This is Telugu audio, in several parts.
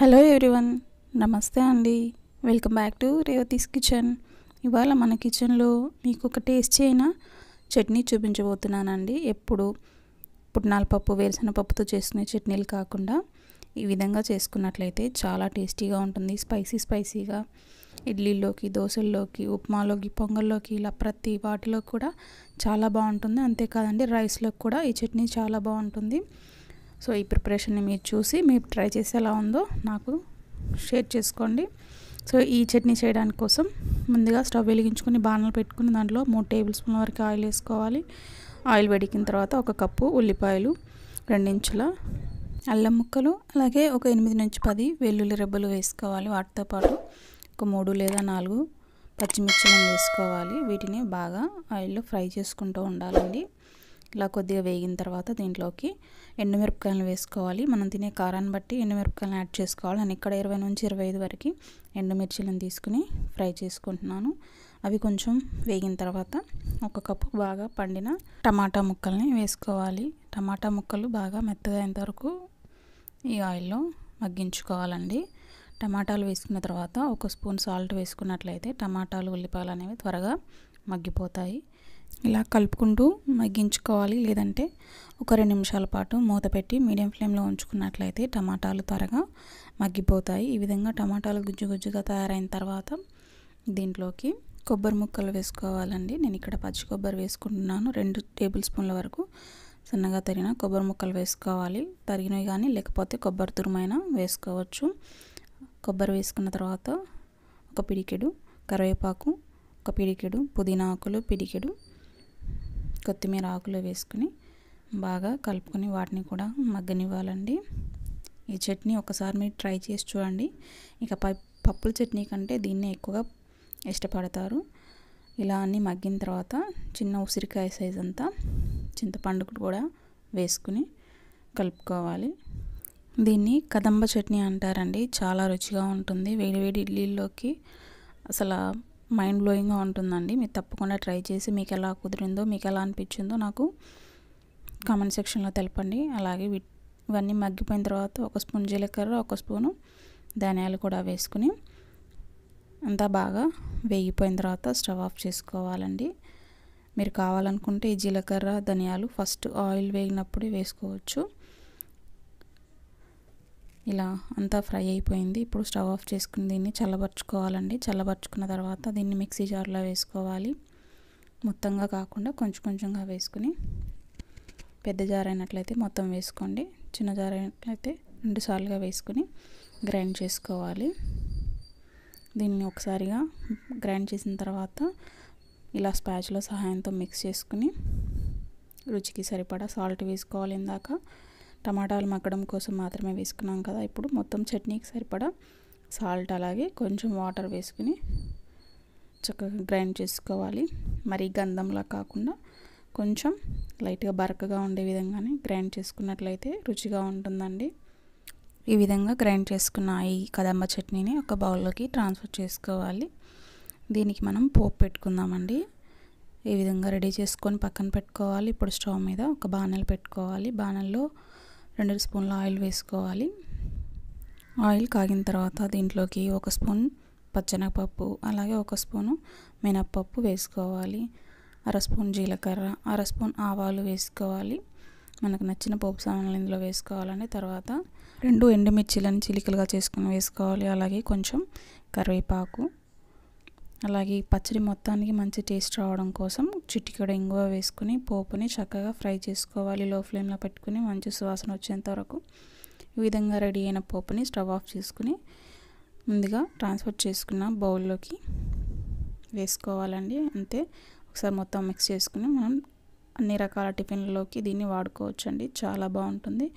హలో ఎవ్రీవన్ నమస్తే అండి welcome back to Revathi's kitchen ఇవాళ మన కిచెన్లో మీకు ఒక టేస్టీ అయిన చట్నీ చూపించబోతున్నానండి ఎప్పుడు పుట్నాల పప్పు పప్పుతో చేసుకునే చట్నీలు కాకుండా ఈ విధంగా చేసుకున్నట్లయితే చాలా టేస్టీగా ఉంటుంది స్పైసీ స్పైసీగా ఇడ్లీలోకి దోశల్లోకి ఉప్మాలోకి పొంగల్లోకి ఇలా ప్రతి వాటిలో కూడా చాలా బాగుంటుంది అంతేకాదండి రైస్లోకి కూడా ఈ చట్నీ చాలా బాగుంటుంది సో ఈ ప్రిపరేషన్ని మీరు చూసి మీరు ట్రై చేసి ఎలా ఉందో నాకు షేర్ చేసుకోండి సో ఈ చట్నీ చేయడానికి కోసం ముందుగా స్టవ్ వెలిగించుకుని బాణలు పెట్టుకుని దాంట్లో మూడు టేబుల్ స్పూన్ వరకు ఆయిల్ వేసుకోవాలి ఆయిల్ వేడికిన తర్వాత ఒక కప్పు ఉల్లిపాయలు రెండించుల అల్లం ముక్కలు అలాగే ఒక ఎనిమిది నుంచి పది వెల్లుల్లి రెబ్బలు వేసుకోవాలి వాటితో పాటు ఒక మూడు లేదా నాలుగు పచ్చిమిర్చిని వేసుకోవాలి వీటిని బాగా ఆయిల్లో ఫ్రై చేసుకుంటూ ఉండాలండి ఇలా కొద్దిగా వేగిన తర్వాత దీంట్లోకి ఎండుమిరపకాయలు వేసుకోవాలి మనం తినే కారాన్ని బట్టి ఎండుమిరపకాయలు యాడ్ చేసుకోవాలి నేను ఇక్కడ ఇరవై నుంచి ఇరవై ఐదు వరకు ఎండుమిర్చిలను తీసుకుని ఫ్రై చేసుకుంటున్నాను అవి కొంచెం వేగిన తర్వాత ఒక కప్పు బాగా పండిన టమాటా ముక్కల్ని వేసుకోవాలి టమాటా ముక్కలు బాగా మెత్తగా అయినంతవరకు ఈ ఆయిల్లో మగ్గించుకోవాలండి టమాటాలు వేసుకున్న తర్వాత ఒక స్పూన్ సాల్ట్ వేసుకున్నట్లయితే టమాటాలు ఉల్లిపాయలు అనేవి త్వరగా మగ్గిపోతాయి ఇలా కలుపుకుంటూ మగ్గించుకోవాలి లేదంటే ఒక రెండు నిమిషాల పాటు మూత పెట్టి మీడియం ఫ్లేమ్లో ఉంచుకున్నట్లయితే టమాటాలు త్వరగా మగ్గిపోతాయి ఈ విధంగా టమాటాలు గుజ్జు గుజ్జుగా తయారైన తర్వాత దీంట్లోకి కొబ్బరి ముక్కలు వేసుకోవాలండి నేను ఇక్కడ పచ్చి కొబ్బరి వేసుకుంటున్నాను రెండు టేబుల్ స్పూన్ల వరకు సన్నగా తరిగిన కొబ్బరి ముక్కలు వేసుకోవాలి తరిగినవి కానీ లేకపోతే కొబ్బరి తురుమైన వేసుకోవచ్చు కొబ్బరి వేసుకున్న తర్వాత ఒక పిడికెడు కరివేపాకు ఒక పిడికెడు పుదీనా ఆకులు పిడికెడు కొత్తిమీర ఆకులు వేసుకుని బాగా కలుపుకొని వాటిని కూడా మగ్గనివ్వాలండి ఈ చట్నీ ఒకసారి మీరు ట్రై చేసి చూడండి ఇక పప్పుల చట్నీ కంటే దీన్నే ఎక్కువగా ఇష్టపడతారు ఇలా అన్నీ మగ్గిన తర్వాత చిన్న ఉసిరికాయ సైజ్ అంతా చింతపండు కూడా వేసుకుని కలుపుకోవాలి దీన్ని కదంబ చట్నీ అంటారండి చాలా రుచిగా ఉంటుంది వేడి వేడి ఇడ్లీల్లోకి అసలు మైండ్ బ్లోయింగ్గా ఉంటుందండి మీరు తప్పకుండా ట్రై చేసి మీకు ఎలా కుదిరిందో మీకు ఎలా అనిపించిందో నాకు కామెంట్ సెక్షన్లో తెలపండి అలాగే ఇవన్నీ మగ్గిపోయిన తర్వాత ఒక స్పూన్ జీలకర్ర ఒక స్పూను ధనియాలు కూడా వేసుకుని అంతా బాగా వేగిపోయిన తర్వాత స్టవ్ ఆఫ్ చేసుకోవాలండి మీరు కావాలనుకుంటే ఈ జీలకర్ర ధనియాలు ఫస్ట్ ఆయిల్ వేగినప్పుడే వేసుకోవచ్చు ఇలా అంతా ఫ్రై అయిపోయింది ఇప్పుడు స్టవ్ ఆఫ్ చేసుకుని దీన్ని చల్లబరుచుకోవాలండి చల్లబరుచుకున్న తర్వాత దీన్ని మిక్సీ జార్లో వేసుకోవాలి మొత్తంగా కాకుండా కొంచెం కొంచెంగా వేసుకుని పెద్ద జార్ అయినట్లయితే మొత్తం వేసుకోండి చిన్న జార్ అయినట్లయితే రెండు సార్లుగా వేసుకుని గ్రైండ్ చేసుకోవాలి దీన్ని ఒకసారిగా గ్రైండ్ చేసిన తర్వాత ఇలా స్పాచ్లో సహాయంతో మిక్స్ చేసుకుని రుచికి సరిపడా సాల్ట్ వేసుకోవాలి ఇందాక టమాటాలు మగ్గడం కోసం మాత్రమే వేసుకున్నాం కదా ఇప్పుడు మొత్తం చట్నీకి సరిపడా సాల్ట్ అలాగే కొంచెం వాటర్ వేసుకుని చక్కగా గ్రైండ్ చేసుకోవాలి మరి గంధంలా కాకుండా కొంచెం లైట్గా బరకగా ఉండే విధంగానే గ్రైండ్ చేసుకున్నట్లయితే రుచిగా ఉంటుందండి ఈ విధంగా గ్రైండ్ చేసుకున్న ఈ కదంబ చట్నీని ఒక బౌల్లోకి ట్రాన్స్ఫర్ చేసుకోవాలి దీనికి మనం పోపు పెట్టుకుందామండి ఈ విధంగా రెడీ చేసుకొని పక్కన పెట్టుకోవాలి ఇప్పుడు స్టవ్ మీద ఒక బాణలు పెట్టుకోవాలి బాణల్లో రెండు స్పూన్ల ఆయిల్ వేసుకోవాలి ఆయిల్ కాగిన తర్వాత దీంట్లోకి ఒక స్పూన్ పచ్చనగపప్పు అలాగే ఒక స్పూను మినప్పప్పు వేసుకోవాలి అర స్పూన్ జీలకర్ర అర స్పూన్ ఆవాలు వేసుకోవాలి మనకు నచ్చిన పోపు సామాన్లు ఇందులో వేసుకోవాలని తర్వాత రెండు ఎండుమిర్చిలను చిలికలుగా చేసుకుని వేసుకోవాలి అలాగే కొంచెం కరివేపాకు అలాగే ఈ పచ్చడి మొత్తానికి మంచి టేస్ట్ రావడం కోసం చిటికెడు ఇంగువ వేసుకుని పోపుని చక్కగా ఫ్రై చేసుకోవాలి లో ఫ్లేమ్లో పెట్టుకుని మంచి సువాసన వచ్చేంత వరకు ఈ విధంగా రెడీ అయిన పోపుని స్టవ్ ఆఫ్ చేసుకుని ముందుగా ట్రాన్స్ఫర్ చేసుకున్న బౌల్లోకి వేసుకోవాలండి అంతే ఒకసారి మొత్తం మిక్స్ చేసుకుని మనం అన్ని రకాల టిఫిన్లలోకి దీన్ని వాడుకోవచ్చండి చాలా బాగుంటుంది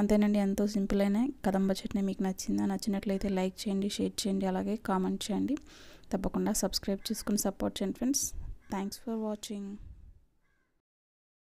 అంతేనండి ఎంతో సింపుల్ అయినా కదంబ చట్నీ మీకు నచ్చిందా నచ్చినట్లయితే లైక్ చేయండి షేర్ చేయండి అలాగే కామెంట్ చేయండి తప్పకుండా సబ్స్క్రైబ్ చేసుకుని సపోర్ట్ చేయండి ఫ్రెండ్స్ థ్యాంక్స్ ఫర్ వాచింగ్